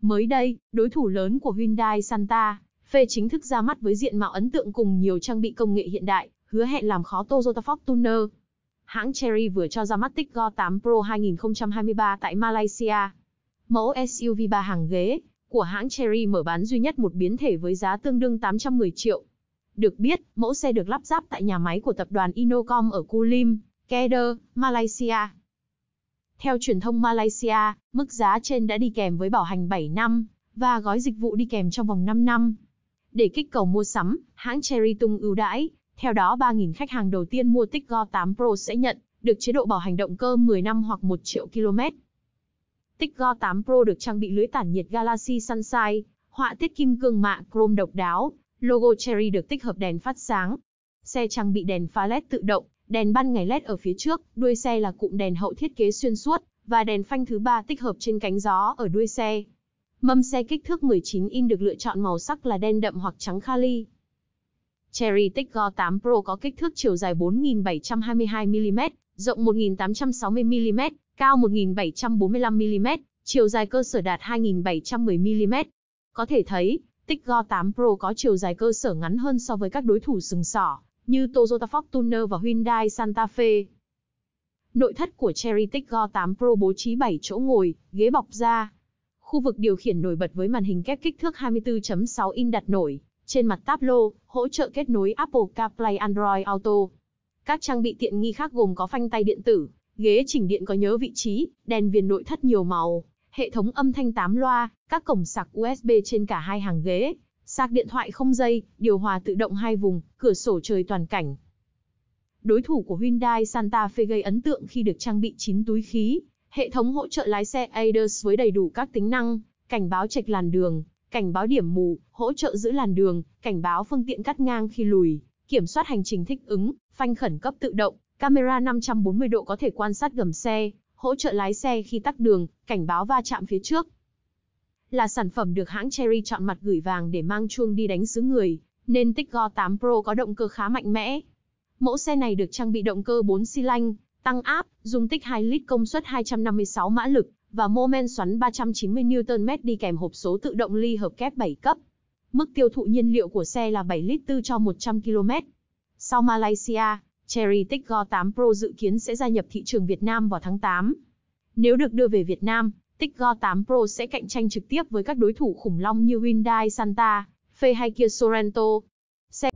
Mới đây, đối thủ lớn của Hyundai Santa, Fe chính thức ra mắt với diện mạo ấn tượng cùng nhiều trang bị công nghệ hiện đại, hứa hẹn làm khó Toyota Fortuner. Hãng Cherry vừa cho ra mắt Tiggo 8 Pro 2023 tại Malaysia. Mẫu SUV 3 hàng ghế của hãng Cherry mở bán duy nhất một biến thể với giá tương đương 810 triệu. Được biết, mẫu xe được lắp ráp tại nhà máy của tập đoàn InoCom ở Kulim, Kedah, Malaysia. Theo truyền thông Malaysia, mức giá trên đã đi kèm với bảo hành 7 năm và gói dịch vụ đi kèm trong vòng 5 năm. Để kích cầu mua sắm, hãng Cherry tung ưu đãi, theo đó 3.000 khách hàng đầu tiên mua Tiggo 8 Pro sẽ nhận được chế độ bảo hành động cơ 10 năm hoặc 1 triệu km. Tiggo 8 Pro được trang bị lưới tản nhiệt Galaxy Sunshine, họa tiết kim cương mạ chrome độc đáo, logo Cherry được tích hợp đèn phát sáng. Xe trang bị đèn pha LED tự động Đèn ban ngày led ở phía trước, đuôi xe là cụm đèn hậu thiết kế xuyên suốt, và đèn phanh thứ ba tích hợp trên cánh gió ở đuôi xe. Mâm xe kích thước 19 in được lựa chọn màu sắc là đen đậm hoặc trắng kali. Cherry Tiggo 8 Pro có kích thước chiều dài 4.722mm, rộng 1.860mm, cao 1.745mm, chiều dài cơ sở đạt 2.710mm. Có thể thấy, Tiggo 8 Pro có chiều dài cơ sở ngắn hơn so với các đối thủ sừng sỏ như Toyota Fortuner và Hyundai Santa Fe. Nội thất của Cherry Tiggo 8 Pro bố trí 7 chỗ ngồi, ghế bọc da. Khu vực điều khiển nổi bật với màn hình kép kích thước 24.6 in đặt nổi, trên mặt táp lô, hỗ trợ kết nối Apple CarPlay Android Auto. Các trang bị tiện nghi khác gồm có phanh tay điện tử, ghế chỉnh điện có nhớ vị trí, đèn viền nội thất nhiều màu, hệ thống âm thanh 8 loa, các cổng sạc USB trên cả hai hàng ghế, sạc điện thoại không dây, điều hòa tự động hai vùng, cửa sổ trời toàn cảnh. Đối thủ của Hyundai Santa Fe gây ấn tượng khi được trang bị 9 túi khí, hệ thống hỗ trợ lái xe ADAS với đầy đủ các tính năng, cảnh báo trạch làn đường, cảnh báo điểm mù, hỗ trợ giữ làn đường, cảnh báo phương tiện cắt ngang khi lùi, kiểm soát hành trình thích ứng, phanh khẩn cấp tự động, camera 540 độ có thể quan sát gầm xe, hỗ trợ lái xe khi tắc đường, cảnh báo va chạm phía trước, là sản phẩm được hãng Cherry chọn mặt gửi vàng để mang chuông đi đánh xứ người, nên Tiggo 8 Pro có động cơ khá mạnh mẽ. Mẫu xe này được trang bị động cơ 4 xi lanh, tăng áp, dung tích 2 lít công suất 256 mã lực và mô men xoắn 390 Nm đi kèm hộp số tự động ly hợp kép 7 cấp. Mức tiêu thụ nhiên liệu của xe là 7 lít 4 cho 100 km. Sau Malaysia, Cherry Tiggo 8 Pro dự kiến sẽ gia nhập thị trường Việt Nam vào tháng 8. Nếu được đưa về Việt Nam, Tích Go 8 Pro sẽ cạnh tranh trực tiếp với các đối thủ khủng long như Hyundai Santa, Fe hay Kia Sorento. Xe